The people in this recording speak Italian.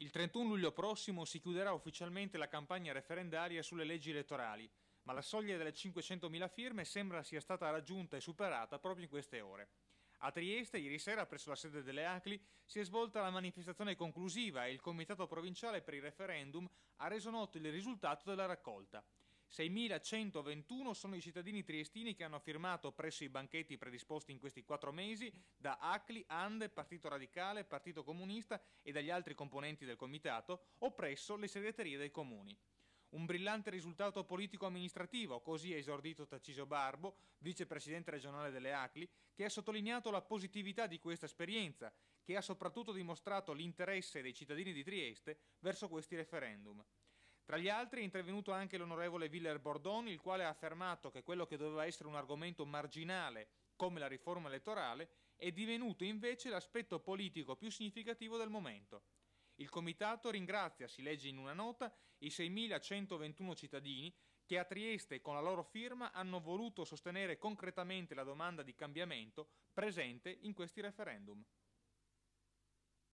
Il 31 luglio prossimo si chiuderà ufficialmente la campagna referendaria sulle leggi elettorali, ma la soglia delle 500.000 firme sembra sia stata raggiunta e superata proprio in queste ore. A Trieste, ieri sera, presso la sede delle ACLI, si è svolta la manifestazione conclusiva e il Comitato Provinciale per il Referendum ha reso noto il risultato della raccolta. 6.121 sono i cittadini triestini che hanno firmato presso i banchetti predisposti in questi quattro mesi da ACLI, ANDE, Partito Radicale, Partito Comunista e dagli altri componenti del comitato o presso le segreterie dei comuni. Un brillante risultato politico-amministrativo, così ha esordito Tacisio Barbo, vicepresidente regionale delle ACLI, che ha sottolineato la positività di questa esperienza, che ha soprattutto dimostrato l'interesse dei cittadini di Trieste verso questi referendum. Tra gli altri è intervenuto anche l'onorevole Viller Bordoni, il quale ha affermato che quello che doveva essere un argomento marginale, come la riforma elettorale, è divenuto invece l'aspetto politico più significativo del momento. Il Comitato ringrazia, si legge in una nota, i 6.121 cittadini che a Trieste con la loro firma hanno voluto sostenere concretamente la domanda di cambiamento presente in questi referendum.